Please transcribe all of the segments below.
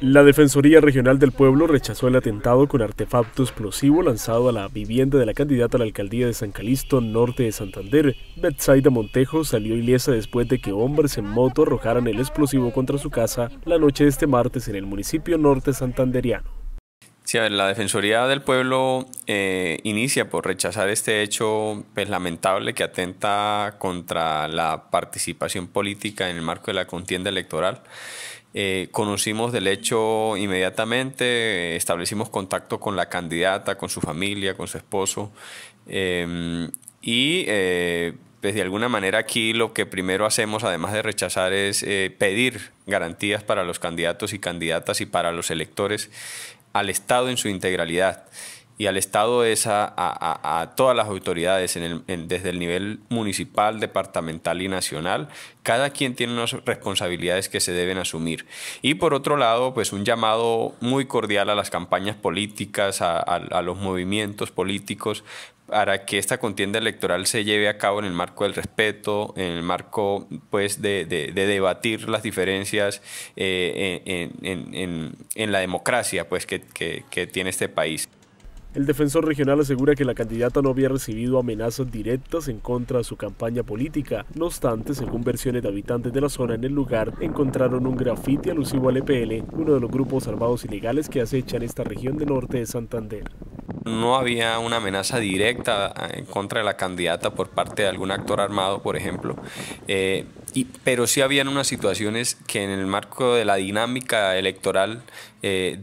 La Defensoría Regional del Pueblo rechazó el atentado con artefacto explosivo lanzado a la vivienda de la candidata a la alcaldía de San Calixto, norte de Santander. Betsaida Montejo salió ilesa después de que hombres en moto arrojaran el explosivo contra su casa la noche de este martes en el municipio norte santanderiano la Defensoría del Pueblo eh, inicia por rechazar este hecho pues, lamentable que atenta contra la participación política en el marco de la contienda electoral. Eh, conocimos del hecho inmediatamente, establecimos contacto con la candidata, con su familia, con su esposo, eh, y pues, de alguna manera aquí lo que primero hacemos, además de rechazar, es pedir garantías para los candidatos y candidatas y para los electores al Estado en su integralidad. Y al Estado es a, todas las autoridades, desde el nivel municipal, departamental y nacional. Cada quien tiene unas responsabilidades que se deben asumir. Y por otro lado, pues un llamado muy cordial a las campañas políticas, a, a los movimientos políticos, para que esta contienda electoral se lleve a cabo en el marco del respeto, en el marco pues, de, debatir las diferencias eh, en, la democracia pues, que, tiene este país. El defensor regional asegura que la candidata no había recibido amenazas directas en contra de su campaña política. No obstante, según versiones de habitantes de la zona en el lugar, encontraron un grafiti alusivo al EPL, uno de los grupos armados ilegales que acechan esta región del norte de Santander no había una amenaza directa eh, en contra de la candidata por parte de algún actor armado, por ejemplo. Eh, pero sí habían unas situaciones que en el marco de la dinámica electoral, eh,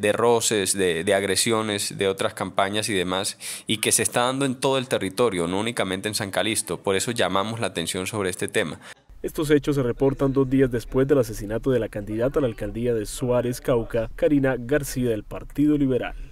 de, roces, de, agresiones, de otras campañas y demás, y que se está dando en todo el territorio, no únicamente en San Calixto, Por eso llamamos la atención sobre este tema. Estos hechos se reportan dos días después del asesinato de la candidata a la alcaldía de Suárez Cauca, Karina García del Partido Liberal.